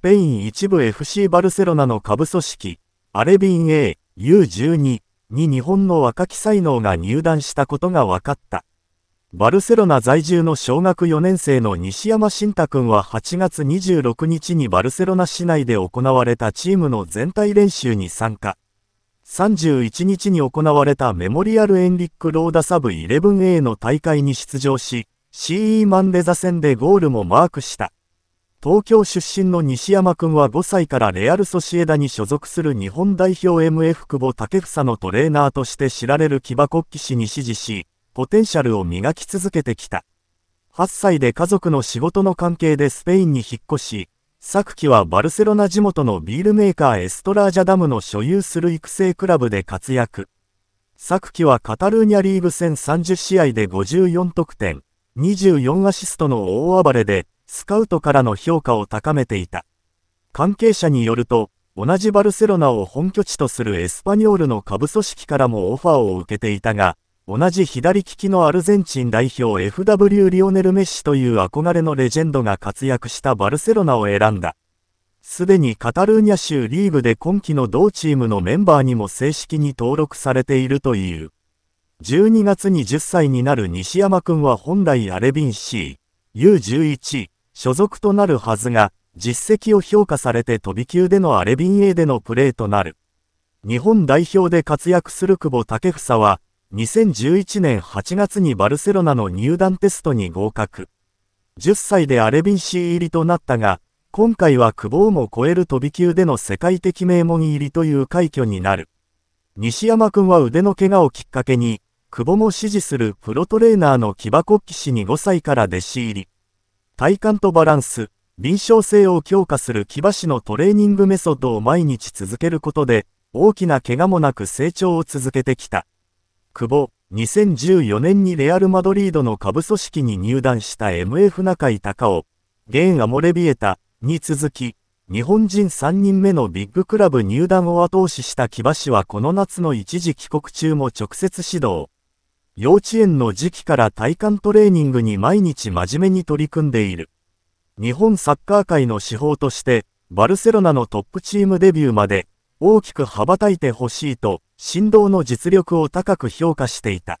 スペイン一部 FC バルセロナの下部組織、アレビン A、U12 に日本の若き才能が入団したことが分かった。バルセロナ在住の小学4年生の西山慎太君は8月26日にバルセロナ市内で行われたチームの全体練習に参加。31日に行われたメモリアル・エンリック・ローダサブ 11A の大会に出場し、CE マンデザ戦でゴールもマークした。東京出身の西山君は5歳からレアル・ソシエダに所属する日本代表 MF 久保建英のトレーナーとして知られる木場国旗氏に支持し、ポテンシャルを磨き続けてきた。8歳で家族の仕事の関係でスペインに引っ越し、昨季はバルセロナ地元のビールメーカーエストラージャダムの所有する育成クラブで活躍。昨季はカタルーニャリーグ戦30試合で54得点、24アシストの大暴れで、スカウトからの評価を高めていた。関係者によると、同じバルセロナを本拠地とするエスパニョールの下部組織からもオファーを受けていたが、同じ左利きのアルゼンチン代表 FW リオネル・メッシという憧れのレジェンドが活躍したバルセロナを選んだ。すでにカタルーニャ州リーグで今季の同チームのメンバーにも正式に登録されているという。12月に10歳になる西山くんは本来アレビン C、U11、所属となるはずが、実績を評価されて飛び級でのアレビン A でのプレーとなる。日本代表で活躍する久保建英は、2011年8月にバルセロナの入団テストに合格。10歳でアレビン C 入りとなったが、今回は久保をも超える飛び級での世界的名門入りという快挙になる。西山君は腕の怪我をきっかけに、久保も支持するプロトレーナーの木場国旗氏に5歳から弟子入り。体幹とバランス、臨床性を強化する木橋のトレーニングメソッドを毎日続けることで、大きな怪我もなく成長を続けてきた。久保、2014年にレアル・マドリードの下部組織に入団した MF 中井隆夫、ゲン・アモレビエタに続き、日本人3人目のビッグクラブ入団を後押しした木橋はこの夏の一時帰国中も直接指導。幼稚園の時期から体幹トレーニングに毎日真面目に取り組んでいる。日本サッカー界の至宝として、バルセロナのトップチームデビューまで、大きく羽ばたいてほしいと、振動の実力を高く評価していた。